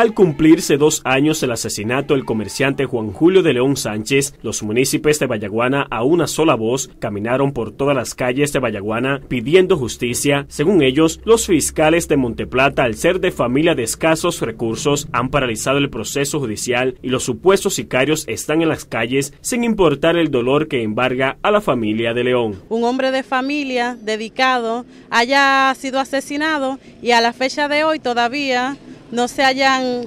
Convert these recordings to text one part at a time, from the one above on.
Al cumplirse dos años del asesinato del comerciante Juan Julio de León Sánchez, los municipios de Vallaguana a una sola voz caminaron por todas las calles de Vallaguana pidiendo justicia. Según ellos, los fiscales de Monteplata, al ser de familia de escasos recursos, han paralizado el proceso judicial y los supuestos sicarios están en las calles sin importar el dolor que embarga a la familia de León. Un hombre de familia dedicado haya sido asesinado y a la fecha de hoy todavía no se hayan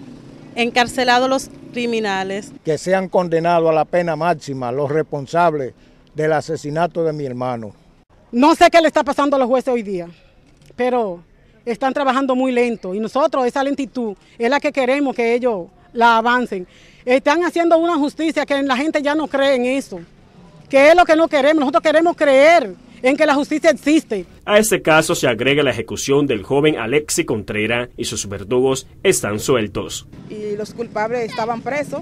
encarcelado los criminales. Que sean condenados a la pena máxima los responsables del asesinato de mi hermano. No sé qué le está pasando a los jueces hoy día, pero están trabajando muy lento y nosotros esa lentitud es la que queremos que ellos la avancen. Están haciendo una justicia que la gente ya no cree en eso, que es lo que no queremos, nosotros queremos creer en que la justicia existe. A este caso se agrega la ejecución del joven Alexi Contrera y sus verdugos están sueltos. Y los culpables estaban presos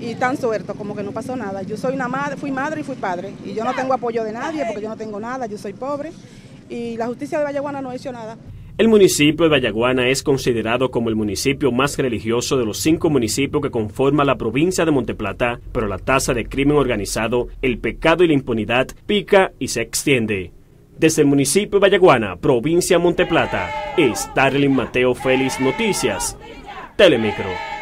y tan sueltos, como que no pasó nada. Yo soy una madre, fui madre y fui padre y yo no tengo apoyo de nadie porque yo no tengo nada, yo soy pobre y la justicia de Vallaguana no hizo nada. El municipio de Bayaguana es considerado como el municipio más religioso de los cinco municipios que conforma la provincia de Monteplata, pero la tasa de crimen organizado, el pecado y la impunidad pica y se extiende. Desde el municipio de Vallaguana, provincia de Monteplata, Starling Mateo Félix Noticias, Telemicro.